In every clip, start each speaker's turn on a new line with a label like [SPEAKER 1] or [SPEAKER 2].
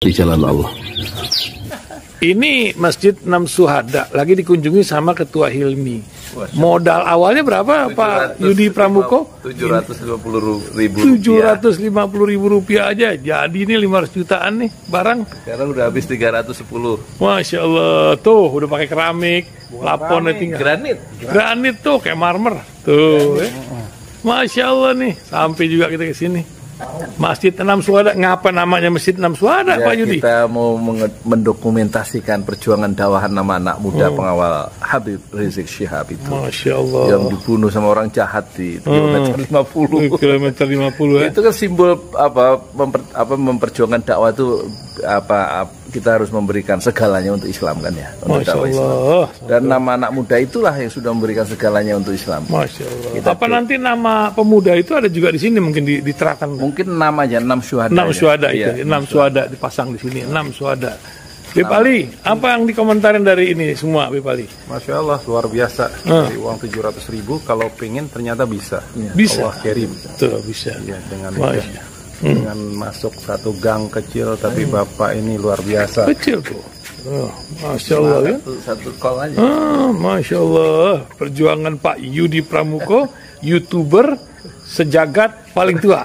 [SPEAKER 1] di jalan Allah.
[SPEAKER 2] Ini Masjid Nam Suhada lagi dikunjungi sama Ketua Hilmi. Modal awalnya berapa 700, Pak Yudi Pramuko? 750 ribu rupiah. 750 ribu rupiah aja. Jadi ini 500 jutaan nih barang. Sekarang udah habis 310. Masya Allah. Tuh udah pakai keramik. lapon tinggal. Granit. Granit tuh kayak marmer. Tuh. Ya. Masya Allah nih. Sampai juga kita ke sini. Masjid Enam Suara, ngapa namanya Masjid Enam Suara ya, Pak Yudi?
[SPEAKER 1] Kita mau mendokumentasikan perjuangan dakwahan nama anak muda hmm. pengawal Habib Rizik Syihab itu. Masya Allah. Yang dibunuh sama orang jahat di hmm. kilometer lima 50. Kilometer 50 ya. itu eh? kan simbol apa, memper, apa memperjuangkan dakwah itu apa, apa kita harus memberikan segalanya untuk Islam kan ya untuk Masya Allah. Islam. Dan nama anak muda itulah yang sudah memberikan segalanya untuk Islam. Masya Allah. Kita Apa nanti
[SPEAKER 2] nama pemuda itu ada juga di sini mungkin diterapkan? Mungkin namanya enam suhada Enam suhada ya. itu, iya, enam suhada dipasang di sini, enam suhada Bipali, apa yang dikomentarin dari ini semua Bipali? Masya Allah, luar biasa. Hmm. Dari uang 700 ribu, kalau pengen ternyata bisa. Bisa. Allah kirim. Tuh, bisa. Ya, dengan Masya hmm. dengan masuk satu gang kecil tapi hmm. bapak ini luar biasa kecil tuh oh, masya Allah ya
[SPEAKER 1] satu, satu aja ah,
[SPEAKER 2] masya Allah perjuangan Pak Yudi Pramuko youtuber sejagat paling tua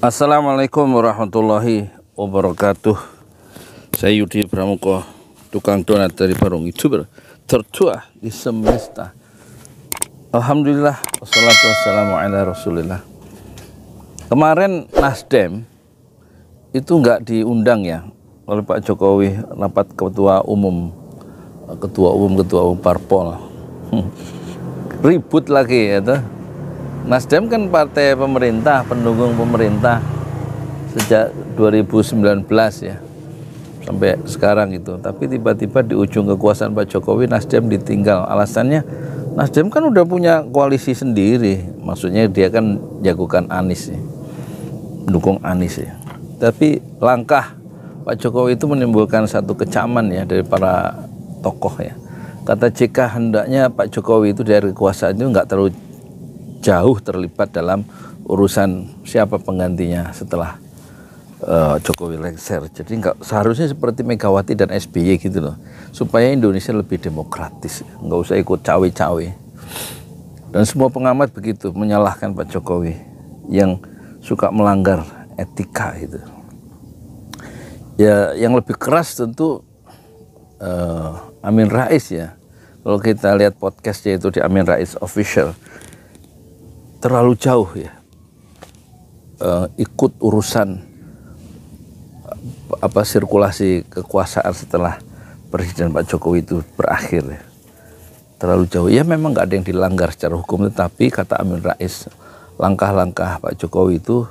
[SPEAKER 1] Assalamualaikum warahmatullahi wabarakatuh Saya Yudi Pramuko Tukang donat dari Barung Youtuber Tertua di semesta Alhamdulillah Wassalatu wassalamu ala rasulillah Kemarin Nasdem Itu nggak diundang ya Oleh Pak Jokowi Rapat Ketua Umum Ketua Umum Ketua Umum Parpol hmm. Ribut lagi ya tuh Nasdem kan partai pemerintah, pendukung pemerintah sejak 2019 ya sampai sekarang gitu. Tapi tiba-tiba di ujung kekuasaan Pak Jokowi Nasdem ditinggal. Alasannya Nasdem kan udah punya koalisi sendiri. Maksudnya dia kan jagokan Anies ya. Dukung Anies ya. Tapi langkah Pak Jokowi itu menimbulkan satu kecaman ya dari para tokoh ya. Kata jika hendaknya Pak Jokowi itu dari kekuasaan itu nggak terlalu jauh terlibat dalam urusan siapa penggantinya setelah uh, Jokowi lengser. Jadi nggak seharusnya seperti Megawati dan SBY gitu loh, supaya Indonesia lebih demokratis, nggak usah ikut cawe-cawe. Dan semua pengamat begitu menyalahkan Pak Jokowi yang suka melanggar etika itu. Ya, yang lebih keras tentu uh, Amin Rais ya. Kalau kita lihat podcastnya itu di Amin Rais Official, terlalu jauh ya uh, ikut urusan eh, apa sirkulasi kekuasaan setelah Presiden Pak Jokowi itu berakhir ya. Terlalu jauh. Ya memang nggak ada yang dilanggar secara hukum tetapi kata Amin Rais langkah-langkah Pak Jokowi itu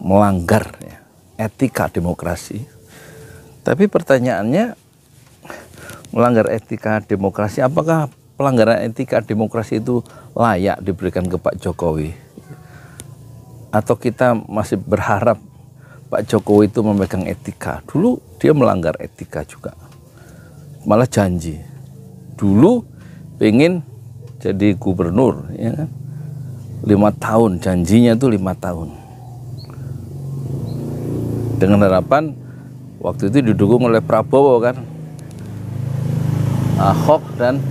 [SPEAKER 1] melanggar ya, etika demokrasi. Tapi pertanyaannya melanggar etika demokrasi apakah pelanggaran etika demokrasi itu layak diberikan ke Pak Jokowi? Atau kita masih berharap Pak Jokowi itu memegang etika? Dulu dia melanggar etika juga. Malah janji. Dulu pengen jadi gubernur, ya kan? Lima tahun, janjinya itu lima tahun. Dengan harapan waktu itu didukung oleh Prabowo kan, Ahok dan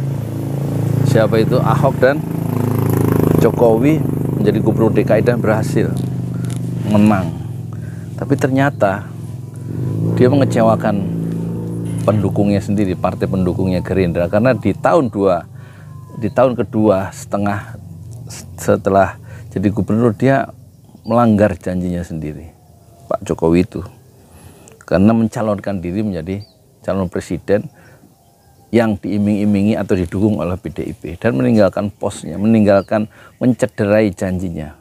[SPEAKER 1] siapa itu Ahok dan Jokowi menjadi gubernur DKI dan berhasil menang. Tapi ternyata dia mengecewakan pendukungnya sendiri, partai pendukungnya Gerindra karena di tahun dua di tahun kedua setengah setelah jadi gubernur dia melanggar janjinya sendiri Pak Jokowi itu karena mencalonkan diri menjadi calon presiden yang diiming-imingi atau didukung oleh PDIP dan meninggalkan posnya, meninggalkan mencederai janjinya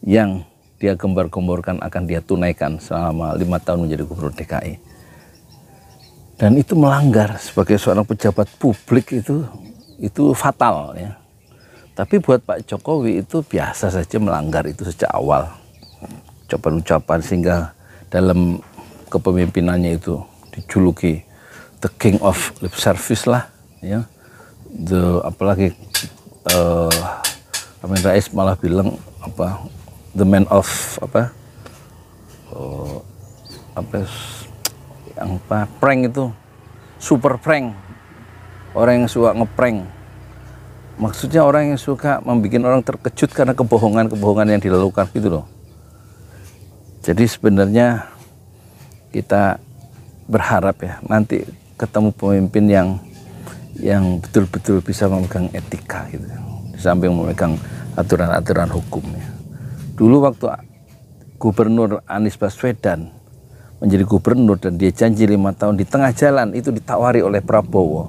[SPEAKER 1] yang dia gembar-gemborkan akan dia tunaikan selama lima tahun menjadi gubernur DKI. Dan itu melanggar sebagai seorang pejabat publik itu itu fatal ya. Tapi buat Pak Jokowi itu biasa saja melanggar itu sejak awal. Ucapan-ucapan sehingga dalam kepemimpinannya itu dijuluki the king of lip service lah ya the apalagi uh, Amin Rais malah bilang apa the man of apa uh, apa yang apa prank itu super prank orang yang suka ngeprank maksudnya orang yang suka membuat orang terkejut karena kebohongan-kebohongan yang dilakukan gitu loh jadi sebenarnya kita berharap ya nanti ketemu pemimpin yang yang betul-betul bisa memegang etika gitu samping memegang aturan-aturan hukumnya. Dulu waktu Gubernur Anies Baswedan menjadi gubernur dan dia janji lima tahun di tengah jalan itu ditawari oleh Prabowo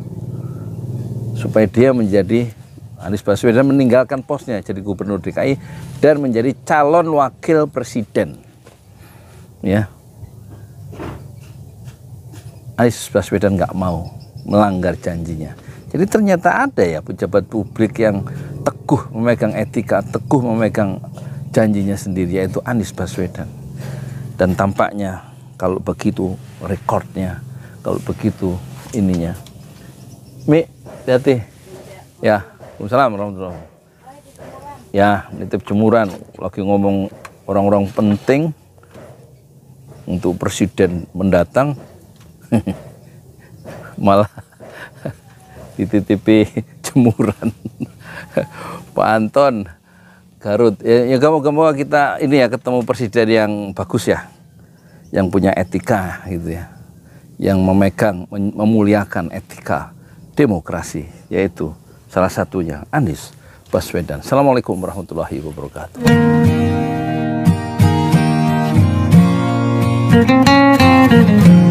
[SPEAKER 1] supaya dia menjadi Anies Baswedan meninggalkan posnya jadi gubernur DKI dan menjadi calon wakil presiden ya Anies Baswedan nggak mau melanggar janjinya. Jadi ternyata ada ya pejabat publik yang teguh memegang etika, teguh memegang janjinya sendiri yaitu Anies Baswedan. Dan tampaknya kalau begitu rekornya, kalau begitu ininya. Mi, hati Ya, Assalamualaikum warahmatullahi Ya, nitip jemuran lagi ngomong orang-orang penting untuk presiden mendatang malah dititipi jemuran Pak Anton Garut ya, ya kamu kamu kita ini ya ketemu presiden yang bagus ya yang punya etika gitu ya yang memegang memuliakan etika demokrasi yaitu salah satunya Anies Baswedan. Assalamualaikum warahmatullahi wabarakatuh. thank you